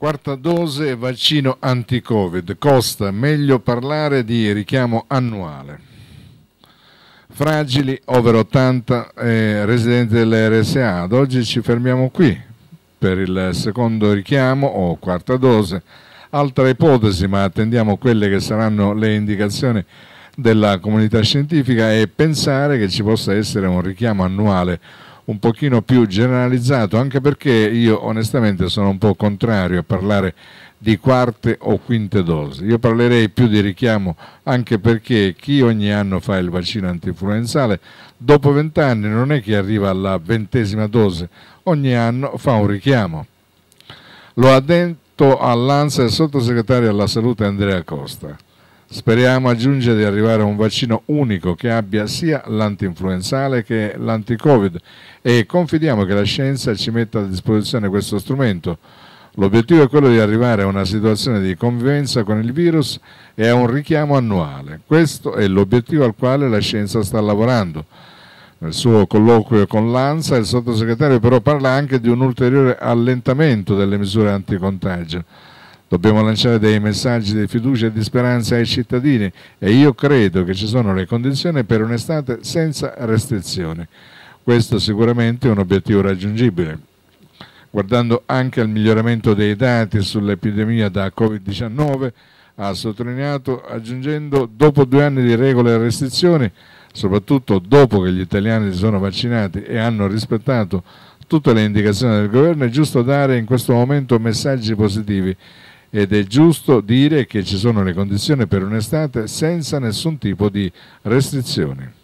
Quarta dose vaccino anti-Covid. Costa, meglio parlare di richiamo annuale. Fragili, over 80, eh, residenti dell'RSA. Ad oggi ci fermiamo qui per il secondo richiamo o quarta dose. Altra ipotesi, ma attendiamo quelle che saranno le indicazioni della comunità scientifica, è pensare che ci possa essere un richiamo annuale un pochino più generalizzato, anche perché io onestamente sono un po' contrario a parlare di quarte o quinte dosi. Io parlerei più di richiamo anche perché chi ogni anno fa il vaccino antinfluenzale dopo vent'anni non è che arriva alla ventesima dose, ogni anno fa un richiamo. Lo ha detto all'ANSA il sottosegretario alla salute Andrea Costa. Speriamo a di arrivare a un vaccino unico che abbia sia l'antinfluenzale che l'anticovid e confidiamo che la scienza ci metta a disposizione questo strumento. L'obiettivo è quello di arrivare a una situazione di convivenza con il virus e a un richiamo annuale. Questo è l'obiettivo al quale la scienza sta lavorando. Nel suo colloquio con l'ANSA il sottosegretario però parla anche di un ulteriore allentamento delle misure anticontagio. Dobbiamo lanciare dei messaggi di fiducia e di speranza ai cittadini e io credo che ci sono le condizioni per un'estate senza restrizioni. Questo sicuramente è un obiettivo raggiungibile guardando anche al miglioramento dei dati sull'epidemia da Covid-19, ha sottolineato aggiungendo dopo due anni di regole e restrizioni, soprattutto dopo che gli italiani si sono vaccinati e hanno rispettato tutte le indicazioni del governo, è giusto dare in questo momento messaggi positivi ed è giusto dire che ci sono le condizioni per un'estate senza nessun tipo di restrizioni.